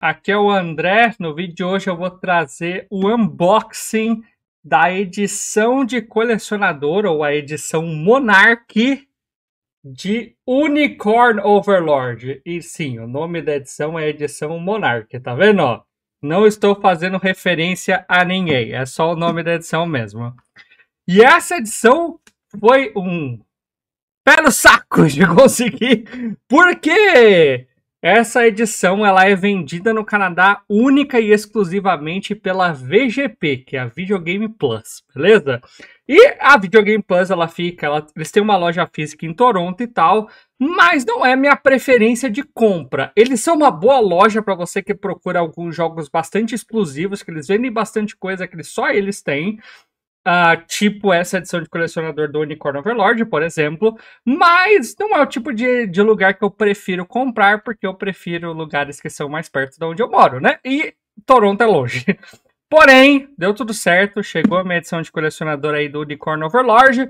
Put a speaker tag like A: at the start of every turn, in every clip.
A: Aqui é o André. No vídeo de hoje eu vou trazer o unboxing da edição de colecionador ou a edição Monarch de Unicorn Overlord. E sim, o nome da edição é edição Monarch, tá vendo? Não estou fazendo referência a ninguém, é só o nome da edição mesmo. E essa edição foi um pelo saco de conseguir, porque essa edição ela é vendida no Canadá única e exclusivamente pela VGP, que é a Videogame Plus, beleza? E a Videogame Plus ela fica, ela, eles têm uma loja física em Toronto e tal, mas não é minha preferência de compra. Eles são uma boa loja para você que procura alguns jogos bastante exclusivos, que eles vendem bastante coisa que só eles têm. Uh, tipo essa edição de colecionador do Unicorn Overlord, por exemplo, mas não é o tipo de, de lugar que eu prefiro comprar, porque eu prefiro lugares que são mais perto de onde eu moro, né? E Toronto é longe. Porém, deu tudo certo, chegou a minha edição de colecionador aí do Unicorn Overlord.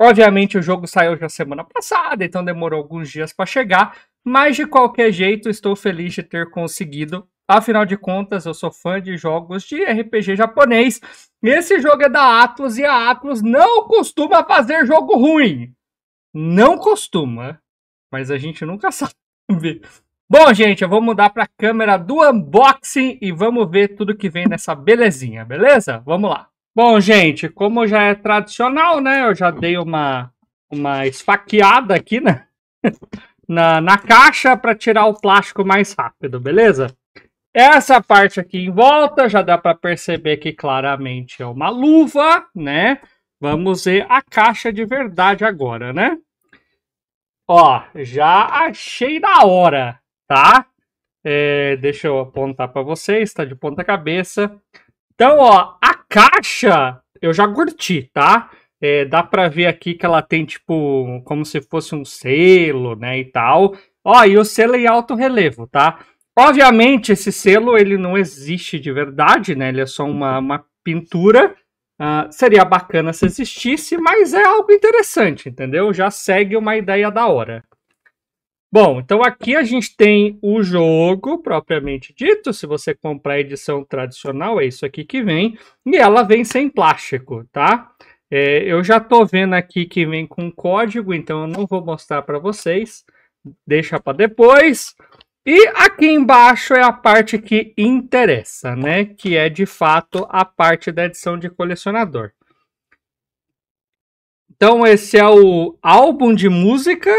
A: Obviamente o jogo saiu já semana passada, então demorou alguns dias para chegar, mas de qualquer jeito estou feliz de ter conseguido. Afinal de contas, eu sou fã de jogos de RPG japonês esse jogo é da Atlas e a Atlas não costuma fazer jogo ruim. Não costuma. Mas a gente nunca sabe. Bom, gente, eu vou mudar para a câmera do unboxing e vamos ver tudo que vem nessa belezinha, beleza? Vamos lá. Bom, gente, como já é tradicional, né? Eu já dei uma, uma esfaqueada aqui, né? na, na caixa para tirar o plástico mais rápido, beleza? Essa parte aqui em volta já dá para perceber que claramente é uma luva, né? Vamos ver a caixa de verdade agora, né? Ó, já achei da hora, tá? É, deixa eu apontar para vocês, tá de ponta cabeça. Então, ó, a caixa eu já curti, tá? É, dá para ver aqui que ela tem, tipo, como se fosse um selo, né, e tal. Ó, e o selo em alto relevo, tá? Obviamente, esse selo ele não existe de verdade, né? Ele é só uma, uma pintura. Uh, seria bacana se existisse, mas é algo interessante, entendeu? Já segue uma ideia da hora. Bom, então aqui a gente tem o jogo propriamente dito. Se você comprar a edição tradicional, é isso aqui que vem. E ela vem sem plástico, tá? É, eu já tô vendo aqui que vem com código, então eu não vou mostrar para vocês. Deixa para depois. E aqui embaixo é a parte que interessa, né? Que é de fato a parte da edição de colecionador. Então esse é o álbum de música.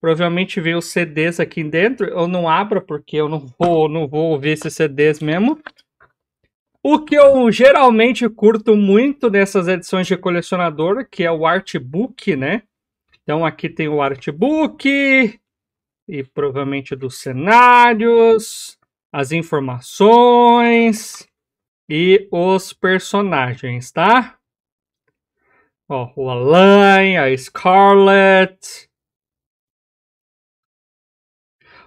A: Provavelmente veio CDs aqui dentro. Eu não abro porque eu não vou, não vou ouvir esses CDs mesmo. O que eu geralmente curto muito nessas edições de colecionador, que é o artbook, né? Então aqui tem o artbook, e provavelmente dos cenários, as informações e os personagens, tá? Ó, o Alain, a Scarlett.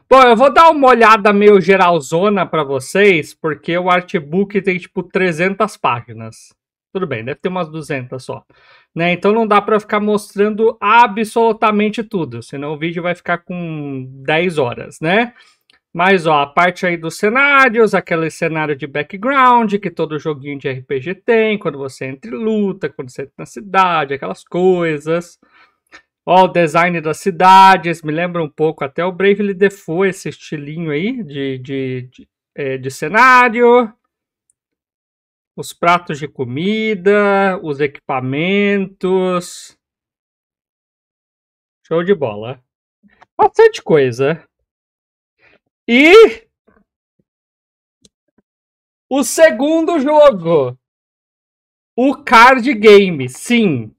A: Bom, eu vou dar uma olhada meio geralzona para vocês, porque o artbook tem tipo 300 páginas. Tudo bem, deve ter umas 200 só. Né? Então não dá para ficar mostrando absolutamente tudo, senão o vídeo vai ficar com 10 horas, né? Mas ó, a parte aí dos cenários, aquele cenário de background que todo joguinho de RPG tem, quando você entra e luta, quando você entra na cidade, aquelas coisas. Ó, o design das cidades, me lembra um pouco até o Bravely Default, esse estilinho aí de, de, de, é, de cenário os pratos de comida, os equipamentos. Show de bola. Bastante coisa. E o segundo jogo. O card game, sim.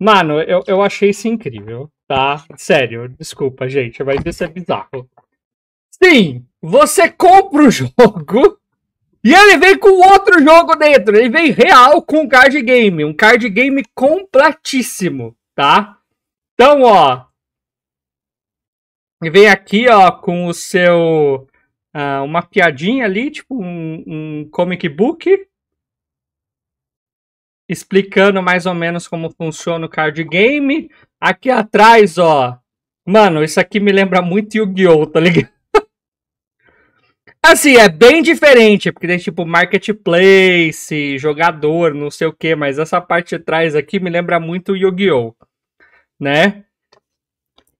A: Mano, eu, eu achei isso incrível, tá? Sério, desculpa, gente, mas isso é bizarro. Sim, você compra o jogo e ele vem com outro jogo dentro. Ele vem real com um card game. Um card game completíssimo, tá? Então, ó. Ele vem aqui, ó, com o seu. Uh, uma piadinha ali, tipo um, um comic book. Explicando mais ou menos como funciona o card game. Aqui atrás, ó. Mano, isso aqui me lembra muito Yu-Gi-Oh! tá ligado? Assim, é bem diferente, porque tem tipo marketplace, jogador, não sei o que, mas essa parte de trás aqui me lembra muito Yu-Gi-Oh! Né?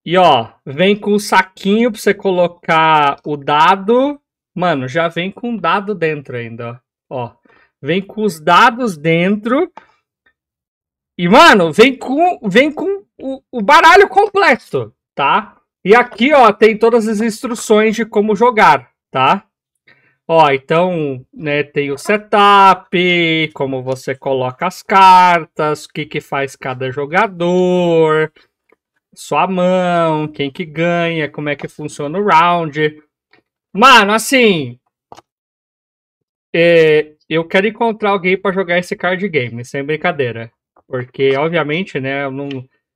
A: E ó, vem com um saquinho pra você colocar o dado. Mano, já vem com o dado dentro ainda, ó. Vem com os dados dentro. E, mano, vem com, vem com o, o baralho completo, tá? E aqui, ó, tem todas as instruções de como jogar, tá? Ó, então, né, tem o setup, como você coloca as cartas, o que que faz cada jogador, sua mão, quem que ganha, como é que funciona o round. Mano, assim, é, eu quero encontrar alguém para jogar esse card game, sem brincadeira. Porque, obviamente, né, eu não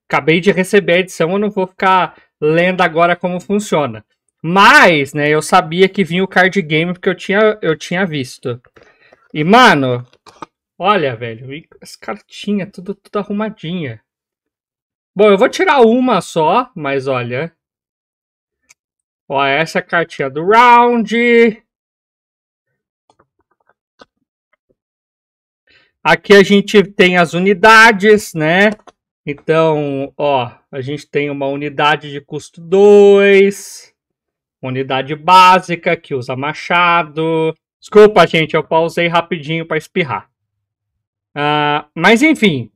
A: acabei de receber a edição, eu não vou ficar lendo agora como funciona. Mas, né, eu sabia que vinha o card game porque eu tinha, eu tinha visto. E, mano, olha, velho, as cartinhas, tudo, tudo arrumadinha. Bom, eu vou tirar uma só, mas olha. Ó, essa é a cartinha do round. Aqui a gente tem as unidades, né? Então, ó, a gente tem uma unidade de custo 2 unidade básica que usa machado. Desculpa, gente, eu pausei rapidinho para espirrar. Uh, mas enfim,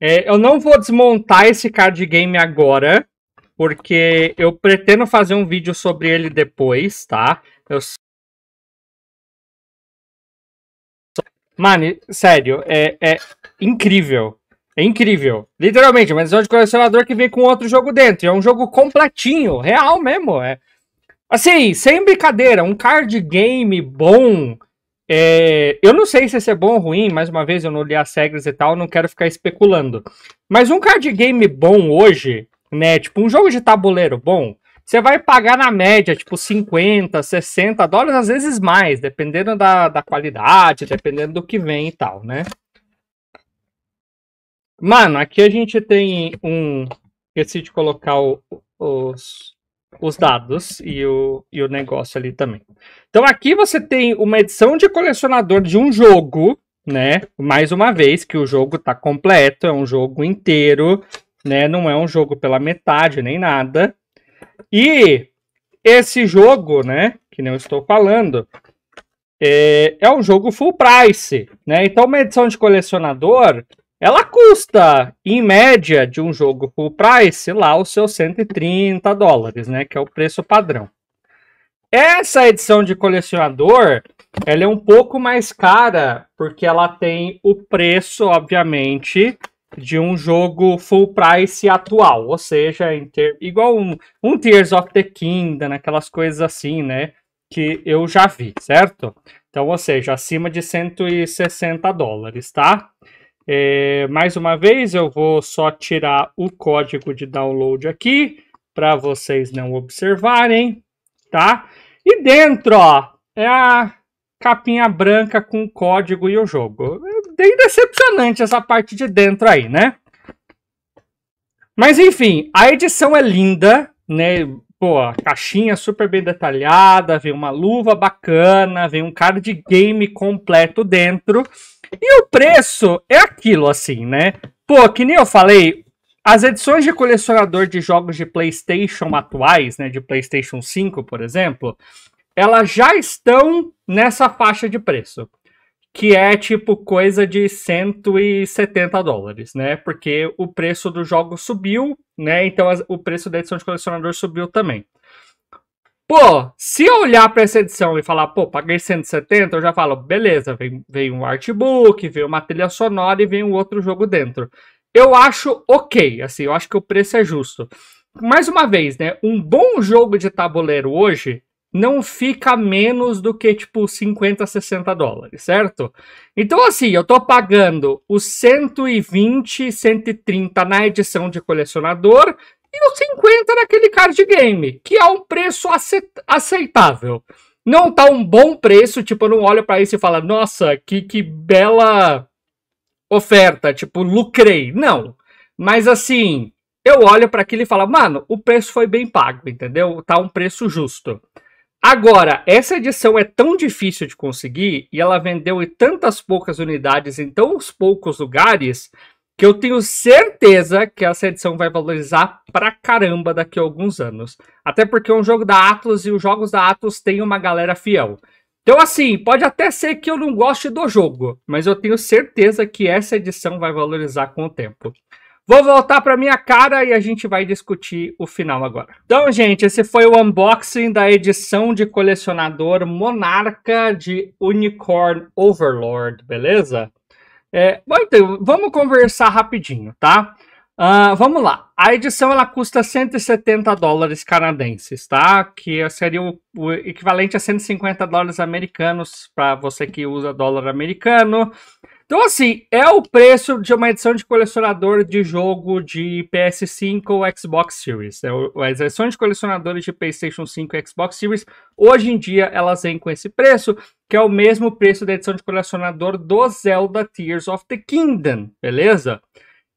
A: é, eu não vou desmontar esse card game agora, porque eu pretendo fazer um vídeo sobre ele depois, tá? Eu... Mano, sério, é, é incrível. É incrível. Literalmente, é uma edição de colecionador que vem com outro jogo dentro. É um jogo completinho, real mesmo. É, Assim, sem brincadeira, um card game bom. É, eu não sei se esse é bom ou ruim, mais uma vez eu não li as regras e tal, não quero ficar especulando. Mas um card game bom hoje, né? Tipo, um jogo de tabuleiro bom, você vai pagar na média, tipo, 50, 60 dólares, às vezes mais, dependendo da, da qualidade, dependendo do que vem e tal, né? Mano, aqui a gente tem um. Esqueci de colocar o, os, os dados e o, e o negócio ali também. Então aqui você tem uma edição de colecionador de um jogo, né? Mais uma vez, que o jogo tá completo, é um jogo inteiro, né? Não é um jogo pela metade nem nada. E esse jogo, né? Que não estou falando, é, é um jogo full price, né? Então uma edição de colecionador ela custa, em média, de um jogo full price, lá os seus 130 dólares, né? Que é o preço padrão. Essa edição de colecionador, ela é um pouco mais cara, porque ela tem o preço, obviamente, de um jogo full price atual. Ou seja, em igual um, um Tears of the Kingdom, aquelas coisas assim, né? Que eu já vi, certo? Então, ou seja, acima de 160 dólares, tá? Tá? É, mais uma vez, eu vou só tirar o código de download aqui para vocês não observarem, tá? E dentro, ó, é a capinha branca com o código e o jogo. É bem decepcionante essa parte de dentro aí, né? Mas enfim, a edição é linda, né? Pô, caixinha super bem detalhada, vem uma luva bacana, vem um card game completo dentro. E o preço é aquilo, assim, né? Pô, que nem eu falei, as edições de colecionador de jogos de PlayStation atuais, né, de PlayStation 5, por exemplo, elas já estão nessa faixa de preço, que é tipo coisa de 170 dólares, né? Porque o preço do jogo subiu, né? Então o preço da edição de colecionador subiu também. Pô, se eu olhar para essa edição e falar, pô, paguei 170, eu já falo, beleza, vem, vem um artbook, vem uma trilha sonora e vem um outro jogo dentro. Eu acho ok, assim, eu acho que o preço é justo. Mais uma vez, né? Um bom jogo de tabuleiro hoje não fica menos do que tipo 50, 60 dólares, certo? Então, assim, eu tô pagando os 120, 130 na edição de colecionador e os 50 naquele card game, que é um preço aceitável. Não tá um bom preço, tipo, eu não olho para isso e falo, nossa, que, que bela oferta, tipo, lucrei. Não. Mas assim, eu olho para aquilo e falo, mano, o preço foi bem pago, entendeu? Tá um preço justo. Agora, essa edição é tão difícil de conseguir e ela vendeu em tantas poucas unidades em tão poucos lugares que eu tenho certeza que essa edição vai valorizar pra caramba daqui a alguns anos. Até porque é um jogo da Atlas e os jogos da Atlas têm uma galera fiel. Então, assim, pode até ser que eu não goste do jogo, mas eu tenho certeza que essa edição vai valorizar com o tempo. Vou voltar para minha cara e a gente vai discutir o final agora. Então, gente, esse foi o unboxing da edição de colecionador Monarca de Unicorn Overlord, beleza? É, bom, então, vamos conversar rapidinho, tá? Uh, vamos lá. A edição ela custa 170 dólares canadenses, tá? Que seria o, o equivalente a 150 dólares americanos para você que usa dólar americano. Então, assim, é o preço de uma edição de colecionador de jogo de PS5 ou Xbox Series. É As edições de colecionadores de PlayStation 5 e Xbox Series, hoje em dia, elas vêm com esse preço que é o mesmo preço da edição de colecionador do Zelda Tears of the Kingdom, beleza?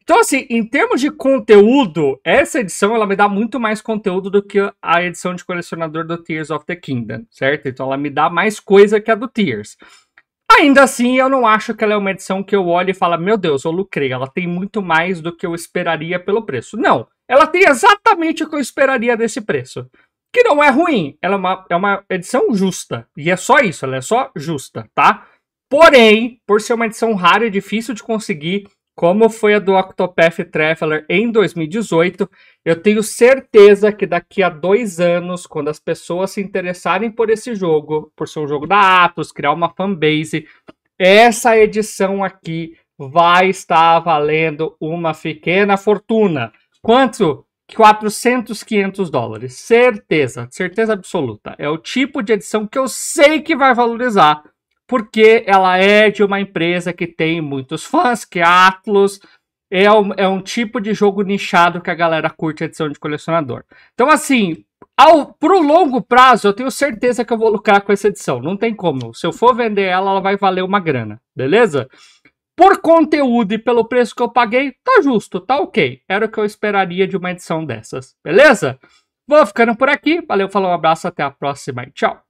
A: Então, assim, em termos de conteúdo, essa edição ela me dá muito mais conteúdo do que a edição de colecionador do Tears of the Kingdom, certo? Então ela me dá mais coisa que a do Tears. Ainda assim, eu não acho que ela é uma edição que eu olho e falo, meu Deus, eu lucrei, ela tem muito mais do que eu esperaria pelo preço. Não, ela tem exatamente o que eu esperaria desse preço que não é ruim, ela é uma, é uma edição justa. E é só isso, ela é só justa, tá? Porém, por ser uma edição rara e difícil de conseguir, como foi a do Octopath Traveler em 2018, eu tenho certeza que daqui a dois anos, quando as pessoas se interessarem por esse jogo, por ser um jogo da Atos, criar uma fanbase, essa edição aqui vai estar valendo uma pequena fortuna. Quanto? 400, 500 dólares. Certeza, certeza absoluta. É o tipo de edição que eu sei que vai valorizar, porque ela é de uma empresa que tem muitos fãs, que é a Atlus. É um, é um tipo de jogo nichado que a galera curte a edição de colecionador. Então, assim, ao, pro longo prazo, eu tenho certeza que eu vou lucrar com essa edição. Não tem como. Se eu for vender ela, ela vai valer uma grana, beleza? por conteúdo e pelo preço que eu paguei, tá justo, tá ok. Era o que eu esperaria de uma edição dessas, beleza? Vou ficando por aqui. Valeu, falou, um abraço, até a próxima e tchau.